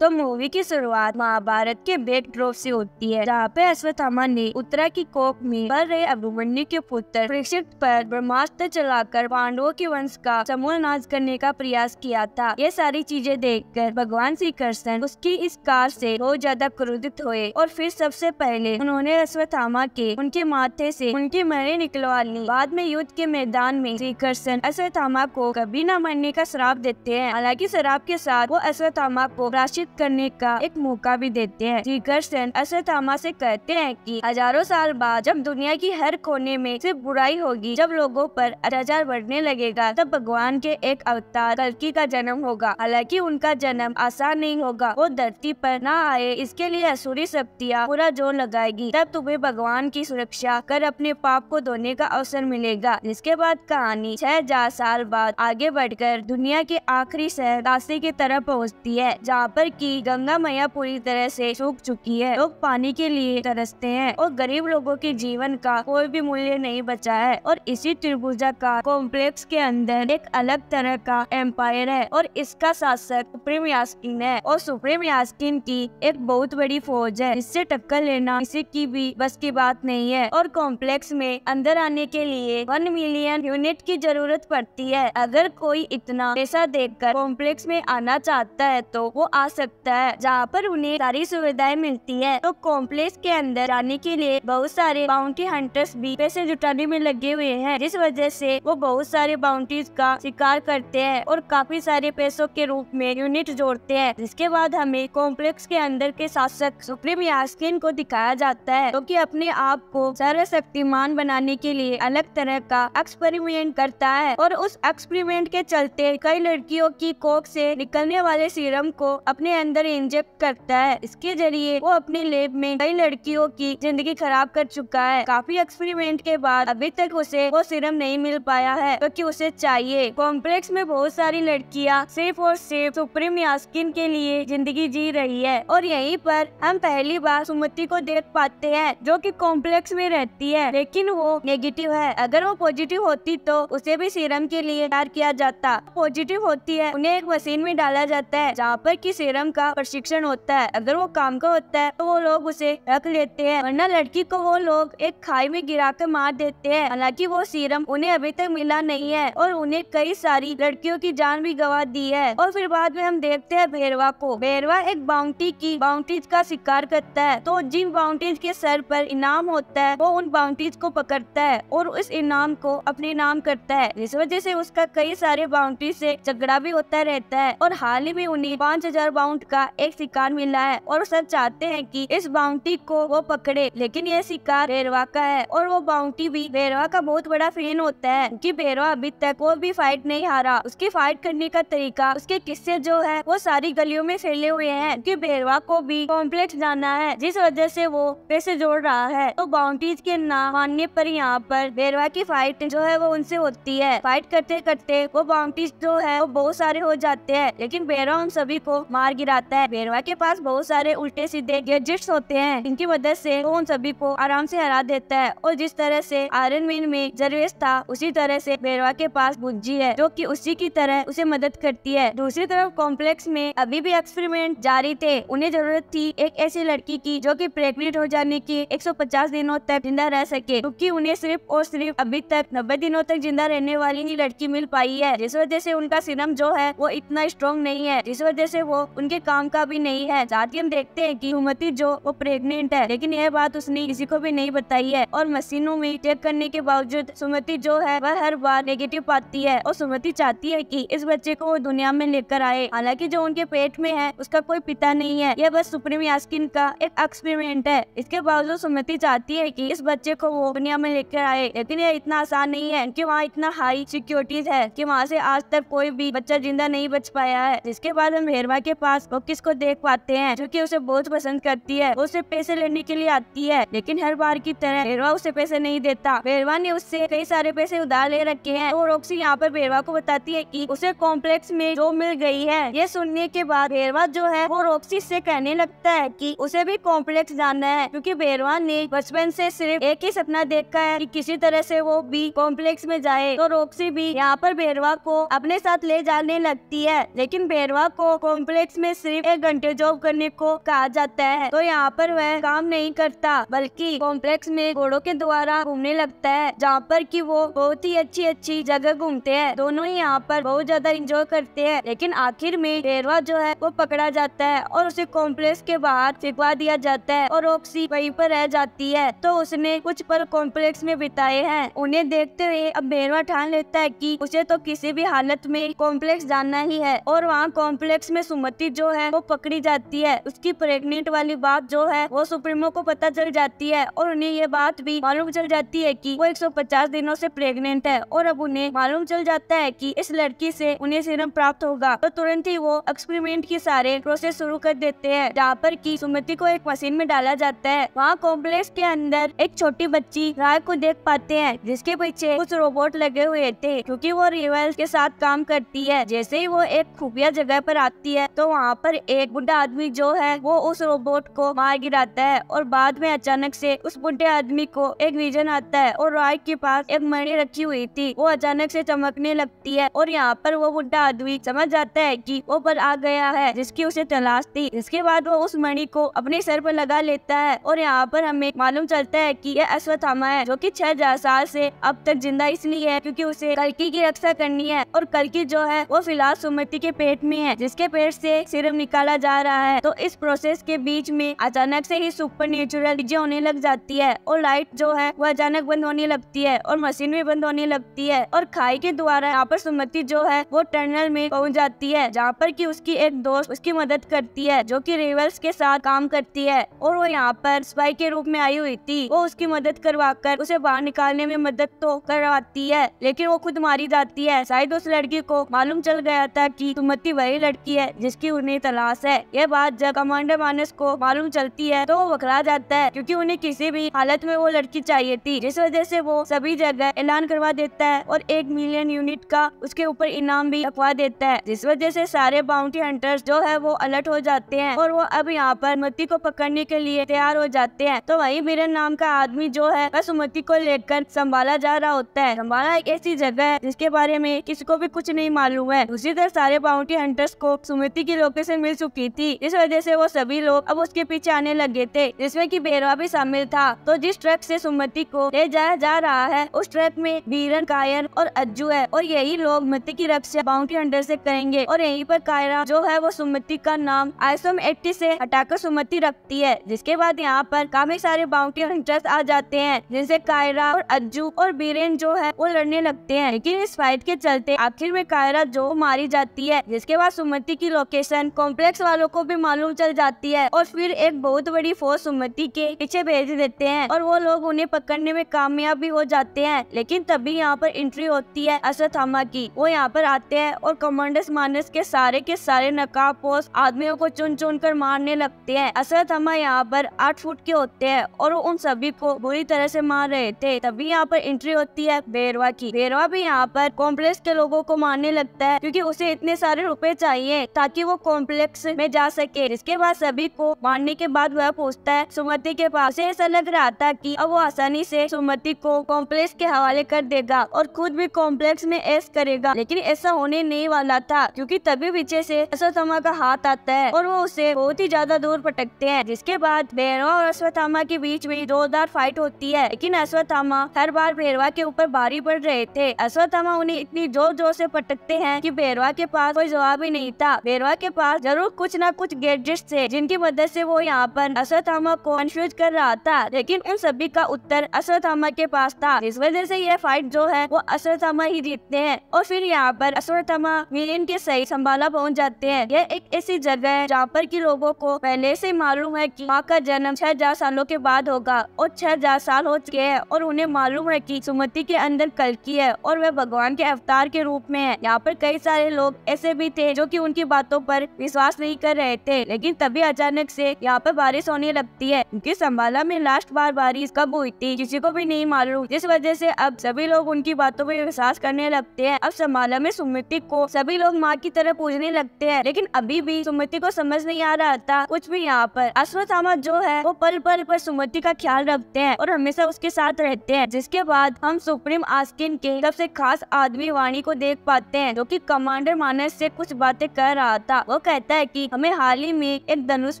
तो मूवी की शुरुआत महाभारत के बेग ड्रॉप से होती है जहाँ पे अश्वत्थामा ने उत्तरा की कोप में बढ़ रहे अभिमन्यु के पुत्र प्रक्षिप्त पर ब्रह्मास्त्र चलाकर पांडवों के वंश का समूल नाश करने का प्रयास किया था ये सारी चीजें देखकर भगवान श्री कृष्ण उसकी इस कार से बहुत ज्यादा क्रोधित हुए और फिर सबसे पहले उन्होंने अश्वत्थामा के उनके माथे से उनकी मरे निकलवा ली बाद में युद्ध के मैदान में श्री कृष्ण अश्वत्थामा को कभी न मरने का श्राप देते हैं हालांकि शराब के साथ वो अश्वत्थामा को राशि बातचीत करने का एक मौका भी देते हैं कृष्ण अश्वथामा से कहते हैं कि हजारों साल बाद जब दुनिया की हर कोने में सिर्फ बुराई होगी जब लोगों पर अत्याचार बढ़ने लगेगा तब भगवान के एक अवतार कल्कि का जन्म होगा हालांकि उनका जन्म आसान नहीं होगा वो धरती पर न आए इसके लिए असुरी शक्तियाँ पूरा जोर लगाएगी तब तुम्हें भगवान की सुरक्षा कर अपने पाप को धोने का अवसर मिलेगा इसके बाद कहानी छह हजार साल बाद आगे बढ़कर दुनिया के आखिरी शहर रास्ते की तरफ पहुँचती है जहाँ पर कि गंगा मैया पूरी तरह से सूख चुकी है लोग पानी के लिए तरसते हैं और गरीब लोगों के जीवन का कोई भी मूल्य नहीं बचा है और इसी त्रिभुजा का कॉम्प्लेक्स के अंदर एक अलग तरह का एम्पायर है और इसका शासक सुप्रीम यास्किन है और सुप्रीम यास्किन की एक बहुत बड़ी फौज है इससे टक्कर लेना किसी की भी बस की बात नहीं है और कॉम्प्लेक्स में अंदर आने के लिए वन मिलियन यूनिट की जरूरत पड़ती है अगर कोई इतना पैसा देकर कॉम्प्लेक्स में आना चाहता है तो वो आ सकता सकता है जहाँ पर उन्हें सारी सुविधाएं मिलती है तो कॉम्प्लेक्स के अंदर जाने के लिए बहुत सारे बाउंटी हंटर्स भी पैसे जुटाने में लगे हुए हैं जिस वजह से वो बहुत सारे बाउंटीज का शिकार करते हैं और काफी सारे पैसों के रूप में यूनिट जोड़ते हैं जिसके बाद हमें कॉम्प्लेक्स के अंदर के शासक सुप्रीम यास्किन को दिखाया जाता है क्योंकि तो अपने आप को सर्वशक्तिमान बनाने के लिए अलग तरह का एक्सपेरिमेंट करता है और उस एक्सपेरिमेंट के चलते कई लड़कियों की कोक से निकलने वाले सीरम को अपने अंदर इंजेक्ट करता है इसके जरिए वो अपने लेब में कई लड़कियों की जिंदगी खराब कर चुका है काफी एक्सपेरिमेंट के बाद अभी तक उसे वो सिरम नहीं मिल पाया है क्योंकि तो उसे चाहिए कॉम्प्लेक्स में बहुत सारी लड़कियां सिर्फ और सिर्फ सुप्रीम यास्किन के लिए जिंदगी जी रही है और यहीं पर हम पहली बार सुमति को देख पाते हैं जो कि कॉम्प्लेक्स में रहती है लेकिन वो नेगेटिव है अगर वो पॉजिटिव होती तो उसे भी सीरम के लिए तैयार किया जाता पॉजिटिव होती है उन्हें एक मशीन में डाला जाता है जहाँ पर की सीरम काम का प्रशिक्षण होता है अगर वो काम का होता है तो वो लोग उसे रख लेते हैं वरना लड़की को वो लोग एक खाई में गिरा कर मार देते हैं हालांकि वो सीरम उन्हें अभी तक मिला नहीं है और उन्हें कई सारी लड़कियों की जान भी गवा दी है और फिर बाद में हम देखते हैं भेरवा को भेरवा एक बाउंटी की बाउंटीज का शिकार करता है तो जिन बाउंटीज के सर पर इनाम होता है वो उन बाउंटीज को पकड़ता है और उस इनाम को अपने नाम करता है जिस वजह से उसका कई सारे बाउंटीज से झगड़ा भी होता रहता है और हाल ही में उन्हें पाँच हजार बाउंड अमाउंट का एक शिकार मिला है और सब चाहते हैं कि इस बाउंटी को वो पकड़े लेकिन यह शिकार बेरवा का है और वो बाउंटी भी बेरवा का बहुत बड़ा फैन होता है क्योंकि बेरवा अभी तक वो भी फाइट नहीं हारा उसकी फाइट करने का तरीका उसके किस्से जो है वो सारी गलियों में फैले हुए है की बेरवा को भी कॉम्प्लेक्स जाना है जिस वजह ऐसी वो पैसे जोड़ रहा है तो बाउंड्रीज के ना मानने पर यहाँ पर बेरवा की फाइट जो है वो उनसे होती है फाइट करते करते वो बाउंड्रीज जो है वो बहुत सारे हो जाते हैं लेकिन बेरवा उन सभी को मार गिर गिराता है बेरवा के पास बहुत सारे उल्टे सीधे गैजेट्स होते हैं इनकी मदद से वो उन सभी को आराम से हरा देता है और जिस तरह से आयरन मैन में जरवेज था उसी तरह से बेरवा के पास बुज्जी है जो कि उसी की तरह उसे मदद करती है दूसरी तरफ कॉम्प्लेक्स में अभी भी एक्सपेरिमेंट जारी थे उन्हें जरूरत थी एक ऐसी लड़की की जो की प्रेगनेंट हो जाने की पचास दिनों तक जिंदा रह सके क्यूँकी उन्हें सिर्फ और सिर्फ अभी तक नब्बे दिनों तक जिंदा रहने वाली ही लड़की मिल पाई है जिस वजह से उनका सिरम जो है वो इतना स्ट्रॉन्ग नहीं है जिस वजह से वो उनके के काम का भी नहीं है साथ ही हम देखते हैं कि हुमती जो वो प्रेग्नेंट है लेकिन यह बात उसने किसी को भी नहीं बताई है और मशीनों में चेक करने के बावजूद सुमति जो है वह हर बार नेगेटिव पाती है और सुमति चाहती है कि इस बच्चे को वो दुनिया में लेकर आए हालांकि जो उनके पेट में है उसका कोई पिता नहीं है यह बस सुप्रीम यास्किन का एक एक्सपेरिमेंट है इसके बावजूद सुमति चाहती है की इस बच्चे को वो दुनिया में लेकर आए लेकिन यह इतना आसान नहीं है की वहाँ इतना हाई सिक्योरिटीज है की वहाँ से आज तक कोई भी बच्चा जिंदा नहीं बच पाया है जिसके बाद हम भेरवा के पास पास वो किसको देख पाते हैं जो कि उसे बहुत पसंद करती है उसे पैसे लेने के लिए आती है लेकिन हर बार की तरह बेरवा उसे पैसे नहीं देता बेरवा ने उससे कई सारे पैसे उधार ले रखे हैं और रोक्सी यहाँ पर बेरवा को बताती है कि उसे कॉम्प्लेक्स में जो मिल गई है ये सुनने के बाद बेरवा जो है वो रोक्सी से कहने लगता है कि उसे भी कॉम्प्लेक्स जाना है क्योंकि बेरवा ने बचपन से सिर्फ एक ही सपना देखा है कि किसी तरह से वो भी कॉम्प्लेक्स में जाए तो रोक्सी भी यहाँ पर बेरवा को अपने साथ ले जाने लगती है लेकिन बेरवा को कॉम्प्लेक्स में सिर्फ एक घंटे जॉब करने को कहा जाता है तो यहाँ पर वह काम नहीं करता बल्कि कॉम्प्लेक्स में घोड़ों के द्वारा घूमने लगता है जहाँ पर की वो बहुत ही अच्छी अच्छी जगह घूमते हैं दोनों ही यहाँ पर बहुत ज्यादा इंजॉय करते हैं लेकिन आखिर में बेरवा जो है वो पकड़ा जाता है और उसे कॉम्प्लेक्स के बाहर फिंकवा दिया जाता है और ऑक्सी वही पर रह जाती है तो उसने कुछ पल कॉम्प्लेक्स में बिताए हैं उन्हें देखते हुए अब बेरवा ठान लेता है की उसे तो किसी भी हालत में कॉम्प्लेक्स जाना ही है और वहाँ कॉम्प्लेक्स में सुमति जो है वो पकड़ी जाती है उसकी प्रेग्नेंट वाली बात जो है वो सुप्रीमो को पता चल जाती है और उन्हें ये बात भी मालूम चल जाती है कि वो 150 दिनों से प्रेग्नेंट है और अब उन्हें मालूम चल जाता है कि इस लड़की से उन्हें सिरम प्राप्त होगा तो तुरंत ही वो एक्सपेरिमेंट के सारे प्रोसेस शुरू कर देते हैं जहाँ पर की सुमति को एक मशीन में डाला जाता है वहाँ कॉम्प्लेक्स के अंदर एक छोटी बच्ची राय को देख पाते हैं जिसके पीछे कुछ रोबोट लगे हुए थे क्यूँकी वो रिवाइल के साथ काम करती है जैसे ही वो एक खुफिया जगह पर आती है तो वहाँ वहाँ पर एक बुढ़ा आदमी जो है वो उस रोबोट को मार गिराता है और बाद में अचानक से उस बुढ़े आदमी को एक विजन आता है और राय के पास एक मणि रखी हुई थी वो अचानक से चमकने लगती है और यहाँ पर वो बुढ़ा आदमी समझ जाता है कि वो पर आ गया है जिसकी उसे तलाश थी इसके बाद वो उस मणि को अपने सर पर लगा लेता है और यहाँ पर हमें मालूम चलता है की यह अश्वत्थामा है जो की छह हजार साल से अब तक जिंदा इसलिए है क्योंकि उसे कलकी की रक्षा करनी है और कलकी जो है वो फिलहाल सुमति के पेट में है जिसके पेट से सिरम निकाला जा रहा है तो इस प्रोसेस के बीच में अचानक से ही सुपर नेचुरल चीजें होने लग जाती है और लाइट जो है वो अचानक बंद होने लगती है और मशीन भी बंद होने लगती है और खाई के द्वारा यहाँ पर सुमति जो है वो टनल में पहुँच जाती है जहाँ पर की उसकी एक दोस्त उसकी मदद करती है जो की रिवर्स के साथ काम करती है और वो यहाँ पर स्पाई के रूप में आई हुई थी वो उसकी मदद करवा कर उसे बाहर निकालने में मदद तो करवाती है लेकिन वो खुद मारी जाती है शायद उस लड़की को मालूम चल गया था की सुमति वही लड़की है जिसकी उन्हें तलाश है यह बात जब कमांडर मानस को मालूम चलती है तो वो बकरा जाता है क्योंकि उन्हें किसी भी हालत में वो लड़की चाहिए थी जिस वजह से वो सभी जगह ऐलान करवा देता है और एक मिलियन यूनिट का उसके ऊपर इनाम भी अखवा देता है जिस वजह से सारे बाउंड्री हंटर्स जो है वो अलर्ट हो जाते हैं और वो अब यहाँ पर मती को पकड़ने के लिए तैयार हो जाते हैं तो वही मिरन नाम का आदमी जो है बस सुमति को लेकर संभाला जा रहा होता है संभाला एक ऐसी जगह है जिसके बारे में किसी को भी कुछ नहीं मालूम है उसी तरह सारे बाउंड्री हंटर्स को सुमति की लोग लोकेशन मिल चुकी थी इस वजह से वो सभी लोग अब उसके पीछे आने लगे थे जिसमें कि बेरवा भी शामिल था तो जिस ट्रक से सुमति को ले जाया जा रहा है उस ट्रक में वीरन कायर और अज्जू है और यही लोग मृति की रक्षा बाउंड्री अंडर से करेंगे और यहीं पर कायरा जो है वो सुमति का नाम आईसोम एट्टी से हटाकर सुमति रखती है जिसके बाद यहाँ पर काफी सारे बाउंड्री हंटर्स आ जाते हैं जिनसे कायरा और अज्जू और बीरेन जो है वो लड़ने लगते हैं लेकिन इस फाइट के चलते आखिर में कायरा जो मारी जाती है जिसके बाद सुमति की लोकेशन कारण कॉम्प्लेक्स वालों को भी मालूम चल जाती है और फिर एक बहुत बड़ी फोर्स उम्मती के पीछे भेज देते हैं और वो लोग उन्हें पकड़ने में कामयाब भी हो जाते हैं लेकिन तभी यहाँ पर एंट्री होती है थामा की वो यहाँ पर आते हैं और कमांडर्स मानस के सारे के सारे नकाब पोस्ट आदमियों को चुन चुन कर मारने लगते हैं थामा यहाँ पर आठ फुट के होते हैं और वो उन सभी को बुरी तरह से मार रहे थे तभी यहाँ पर एंट्री होती है बेरवा की बेरवा भी यहाँ पर कॉम्प्लेक्स के लोगों को मारने लगता है क्योंकि उसे इतने सारे रुपए चाहिए ताकि वो कॉम्प्लेक्स में जा सके इसके बाद सभी को मारने के बाद वह पूछता है सुमति के पास उसे ऐसा लग रहा था कि अब वो आसानी से सुमति को कॉम्प्लेक्स के हवाले कर देगा और खुद भी कॉम्प्लेक्स में एस करेगा लेकिन ऐसा होने नहीं वाला था क्योंकि तभी पीछे से अश्वत्थामा का हाथ आता है और वो उसे बहुत ही ज्यादा दूर पटकते हैं जिसके बाद भैरवा और अश्वत्थामा के बीच में जोरदार फाइट होती है लेकिन अश्वत्थामा हर बार भैरवा के ऊपर भारी पड़ रहे थे अश्वत्थामा उन्हें इतनी जोर जोर से पटकते हैं कि भैरवा के पास कोई जवाब ही नहीं था भैरवा के पास जरूर कुछ न कुछ गैजेट्स थे जिनकी मदद से वो यहाँ पर असथामा को कंफ्यूज कर रहा था लेकिन उन सभी का उत्तर असथामा के पास था इस वजह से यह फाइट जो है वो असथामा ही जीतते हैं और फिर यहाँ पर असथामा विलेन के सही संभाला पहुँच जाते हैं यह एक ऐसी जगह है जहाँ पर की लोगो को पहले से मालूम है की माँ का जन्म छह हजार सालों के बाद होगा और छह हजार साल हो चुके हैं और उन्हें मालूम है की सुमति के अंदर कल की है और वह भगवान के अवतार के रूप में है यहाँ पर कई सारे लोग ऐसे भी थे जो की उनकी बातों पर विश्वास नहीं कर रहे थे लेकिन तभी अचानक से यहाँ पर बारिश होने लगती है उनकी संभाला में लास्ट बार बारिश कब हुई थी किसी को भी नहीं मालूम जिस वजह से अब सभी लोग उनकी बातों पर विश्वास करने लगते हैं अब संभाला में सुमिति को सभी लोग माँ की तरह पूजने लगते हैं लेकिन अभी भी सुमिति को समझ नहीं आ रहा था कुछ भी यहाँ पर अश्वथामा जो है वो पल पल पर सुमति का ख्याल रखते हैं और हमेशा उसके साथ रहते हैं जिसके बाद हम सुप्रीम आस्किन के सबसे खास आदमी वाणी को देख पाते हैं जो कि कमांडर मानस से कुछ बातें कर रहा था वो कहता है कि हमें हाल ही में एक धनुष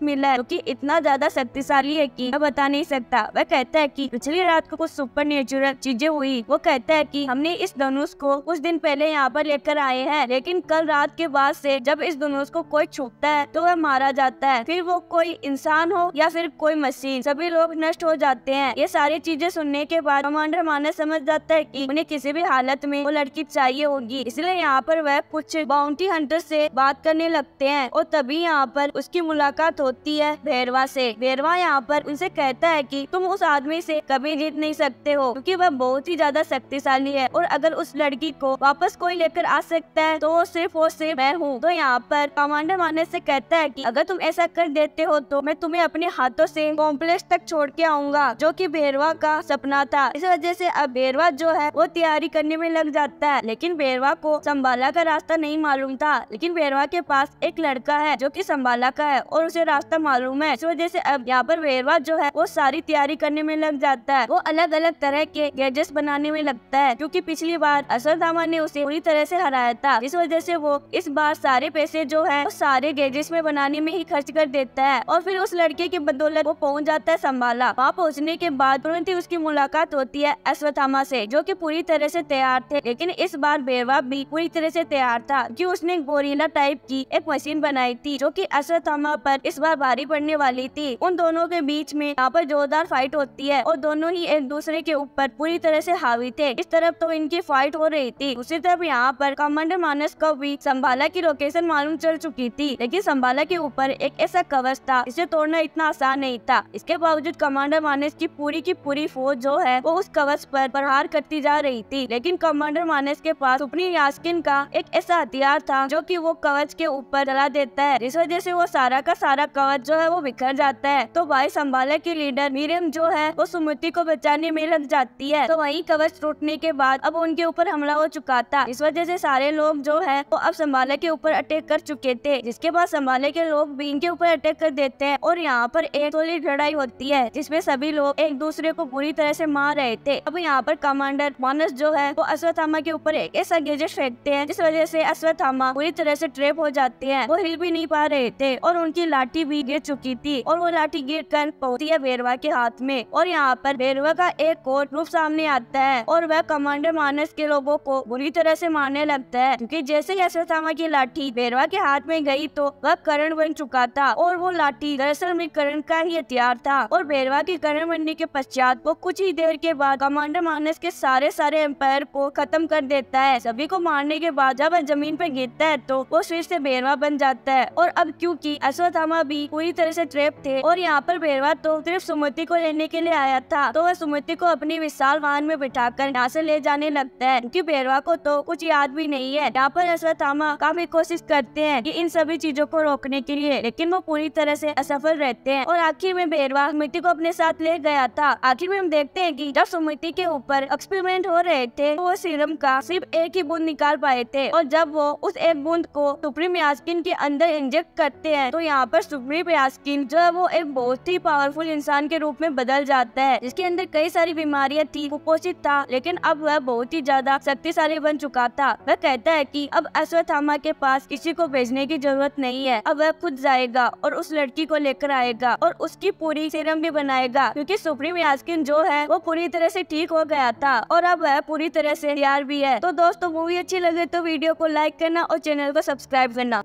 मिला है जो कि इतना ज्यादा शक्तिशाली है कि मैं बता नहीं सकता वह कहता है कि पिछली रात को कुछ सुपर नेचुरल चीजें हुई वो कहता है कि हमने इस धनुष को कुछ दिन पहले यहाँ पर लेकर आए हैं लेकिन कल रात के बाद से जब इस धनुष को कोई छूटता है तो वह मारा जाता है फिर वो कोई इंसान हो या फिर कोई मशीन सभी लोग नष्ट हो जाते हैं ये सारी चीजें सुनने के बाद कमांडर मानस समझ जाता है कि उन्हें किसी भी हालत में वो लड़की चाहिए होगी इसलिए यहाँ पर वह कुछ बाउंटी हंटर से बात करने लगते करते हैं और तभी यहाँ पर उसकी मुलाकात होती है भैरवा से भैरवा यहाँ पर उनसे कहता है कि तुम उस आदमी से कभी जीत नहीं सकते हो क्योंकि वह बहुत ही ज्यादा शक्तिशाली है और अगर उस लड़की को वापस कोई लेकर आ सकता है तो वो सिर्फ और सिर्फ मैं हूँ तो यहाँ पर कमांडर मानस से कहता है की अगर तुम ऐसा कर देते हो तो मैं तुम्हें अपने हाथों से कॉम्प्लेक्स तक छोड़ के आऊंगा जो की भैरवा का सपना था इस वजह से अब भैरवा जो है वो तैयारी करने में लग जाता है लेकिन भैरवा को संभाला का रास्ता नहीं मालूम था लेकिन भैरवा के पास एक एक लड़का है जो कि संभाला का है और उसे रास्ता मालूम है इस वजह से अब यहाँ पर वेरवा जो है वो सारी तैयारी करने में लग जाता है वो अलग अलग तरह के गैजेट्स बनाने में लगता है क्योंकि पिछली बार असरधामा ने उसे पूरी तरह से हराया था इस वजह से वो इस बार सारे पैसे जो है वो सारे गैजेट्स में बनाने में ही खर्च कर देता है और फिर उस लड़के की बदौलत वो पहुँच जाता है संभाला वहाँ पहुँचने के बाद तुरंत ही उसकी मुलाकात होती है अश्वत्थामा से जो कि पूरी तरह से तैयार थे लेकिन इस बार बेरवा भी पूरी तरह से तैयार था कि उसने गोरीला टाइप की एक मशीन मशीन बनाई थी जो की थामा पर इस बार भारी पड़ने वाली थी उन दोनों के बीच में यहाँ पर जोरदार फाइट होती है और दोनों ही एक दूसरे के ऊपर पूरी तरह से हावी थे इस तरफ तो इनकी फाइट हो रही थी उसी तरफ यहाँ पर कमांडर मानस को भी संभाला की लोकेशन मालूम चल चुकी थी लेकिन संभाला के ऊपर एक ऐसा कवच था इसे तोड़ना इतना आसान नहीं था इसके बावजूद कमांडर मानस की पूरी की पूरी फौज जो है वो उस कवच पर प्रहार करती जा रही थी लेकिन कमांडर मानस के पास अपनी यास्किन का एक ऐसा हथियार था जो कि वो कवच के ऊपर जला देता है जिस वजह से वो सारा का सारा कवच जो है वो बिखर जाता है तो भाई संभाला की लीडर मीरम जो है वो सुमति को बचाने में लग जाती है तो वही कवच टूटने के बाद अब उनके ऊपर हमला हो चुका था इस वजह से सारे लोग जो है वो अब संभाला के ऊपर अटैक कर चुके थे जिसके बाद संभाले के लोग भी इनके ऊपर अटैक कर देते हैं और यहाँ पर एक थोड़ी लड़ाई होती है जिसमे सभी लोग एक दूसरे को बुरी तरह से मार रहे थे अब यहाँ पर कमांडर मानस जो है वो अश्वथामा के ऊपर एक ऐसा गेजेट फेंकते हैं जिस वजह से अश्वथामा पूरी तरह से ट्रेप हो जाती है है वो हिल भी नहीं पा रहे थे और उनकी लाठी भी गिर चुकी थी और वो लाठी गिर कर पहुंचती है बेरवा के हाथ में और यहाँ पर बेरवा का एक और रूप सामने आता है और वह कमांडर मानस के लोगों को बुरी तरह से मारने लगता है क्योंकि जैसे ही अश्वत्थामा की लाठी बेरवा के हाथ में गई तो वह करण बन चुका था और वो लाठी दरअसल में करण का ही हथियार था और बेरवा के करण बनने के पश्चात वो कुछ ही देर के बाद कमांडर मानस के सारे सारे एम्पायर को खत्म कर देता है सभी को मारने के बाद जब वह जमीन पर गिरता है तो वो फिर से बेरवा बन जाता है और अब क्योंकि अश्वत्थामा भी पूरी तरह से ट्रेप थे और यहाँ पर भैरवा तो सिर्फ सुमति को लेने के लिए आया था तो वह सुमति को अपनी विशाल वाहन में बिठा कर यहाँ से ले जाने लगता है क्यूँकी भैरवा को तो कुछ याद भी नहीं है यहाँ पर अश्वत्थामा काफी कोशिश करते हैं की इन सभी चीजों को रोकने के लिए लेकिन वो पूरी तरह से असफल रहते हैं और आखिर में भैरवा मिट्टी को अपने साथ ले गया था आखिर में हम देखते हैं कि जब सुमिति के ऊपर एक्सपेरिमेंट हो रहे थे तो वो सीरम का सिर्फ एक ही बूंद निकाल पाए थे और जब वो उस एक बूंद को सुप्रीम याज के स्किन के अंदर इंजेक्ट करते हैं तो यहाँ पर सुग्री प्रयास्किन जो है वो एक बहुत ही पावरफुल इंसान के रूप में बदल जाता है जिसके अंदर कई सारी बीमारियां थी कुपोषित था लेकिन अब वह बहुत ही ज्यादा शक्तिशाली बन चुका था वह कहता है की अब अश्वत्थामा के पास किसी को भेजने की जरूरत नहीं है अब वह खुद जाएगा और उस लड़की को लेकर आएगा और उसकी पूरी सीरम भी बनाएगा क्यूँकी सुप्रीम यास्किन जो है वो पूरी तरह से ठीक हो गया था और अब वह पूरी तरह से तैयार भी है तो दोस्तों मूवी अच्छी लगे तो वीडियो को लाइक करना और चैनल को सब्सक्राइब करना